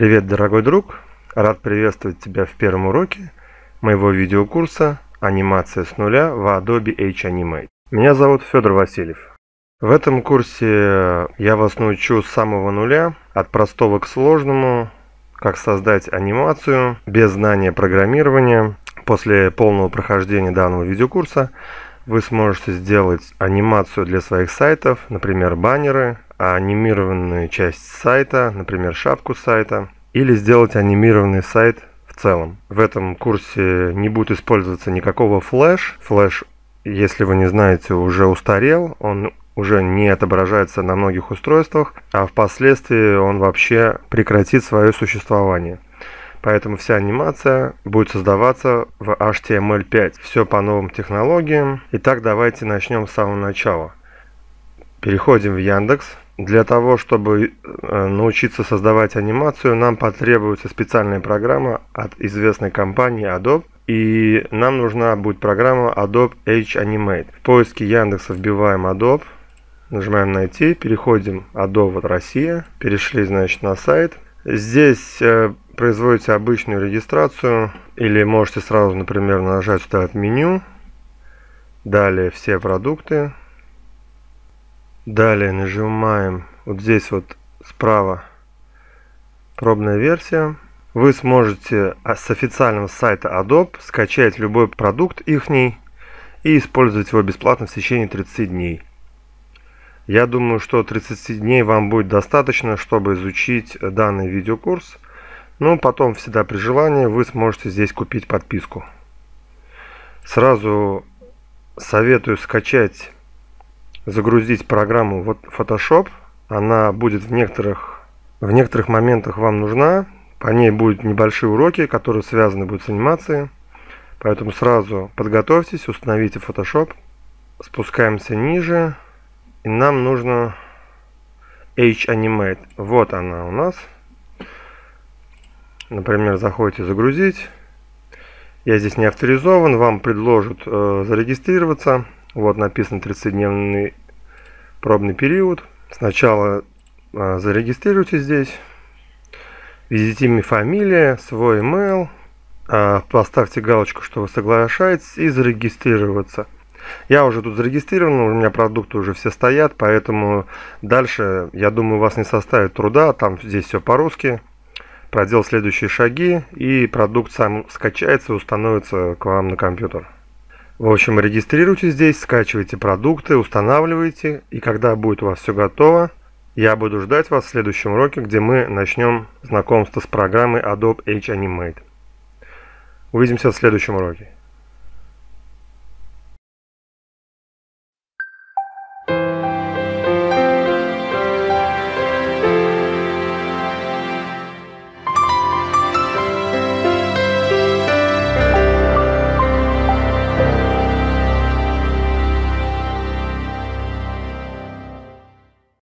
Привет, дорогой друг! Рад приветствовать тебя в первом уроке моего видеокурса «Анимация с нуля» в Adobe H-Animate. Меня зовут Федор Васильев. В этом курсе я вас научу с самого нуля, от простого к сложному, как создать анимацию без знания программирования. После полного прохождения данного видеокурса вы сможете сделать анимацию для своих сайтов, например, баннеры, а, анимированную часть сайта, например, шапку сайта, или сделать анимированный сайт в целом. В этом курсе не будет использоваться никакого флеш. Флеш, если вы не знаете, уже устарел, он уже не отображается на многих устройствах, а впоследствии он вообще прекратит свое существование. Поэтому вся анимация будет создаваться в HTML5. Все по новым технологиям. Итак, давайте начнем с самого начала. Переходим в Яндекс. Для того, чтобы э, научиться создавать анимацию, нам потребуется специальная программа от известной компании Adobe. И нам нужна будет программа Adobe H Animate. В поиске Яндекса вбиваем Adobe. Нажимаем «Найти», переходим «Adobe Россия», перешли, значит, на сайт. Здесь э, производите обычную регистрацию, или можете сразу, например, нажать сюда меню, далее «Все продукты», Далее нажимаем вот здесь вот справа пробная версия. Вы сможете а, с официального сайта Adobe скачать любой продукт ихний и использовать его бесплатно в течение 30 дней. Я думаю, что 30 дней вам будет достаточно, чтобы изучить данный видеокурс. Ну, потом всегда при желании вы сможете здесь купить подписку. Сразу советую скачать загрузить программу вот Photoshop. Она будет в некоторых, в некоторых моментах вам нужна. По ней будут небольшие уроки, которые связаны будут с анимацией. Поэтому сразу подготовьтесь, установите Photoshop. Спускаемся ниже. И нам нужно H-Animate. Вот она у нас. Например, заходите «Загрузить». Я здесь не авторизован. Вам предложат э, зарегистрироваться. Вот написан 30-дневный пробный период. Сначала а, зарегистрируйте здесь. Введите имя, фамилия, свой email. А, поставьте галочку, что вы соглашаетесь и зарегистрироваться. Я уже тут зарегистрирован, у меня продукты уже все стоят, поэтому дальше, я думаю, у вас не составит труда, там здесь все по-русски. Проделал следующие шаги, и продукт сам скачается и установится к вам на компьютер. В общем, регистрируйтесь здесь, скачивайте продукты, устанавливайте, и когда будет у вас все готово, я буду ждать вас в следующем уроке, где мы начнем знакомство с программой Adobe H Animate. Увидимся в следующем уроке.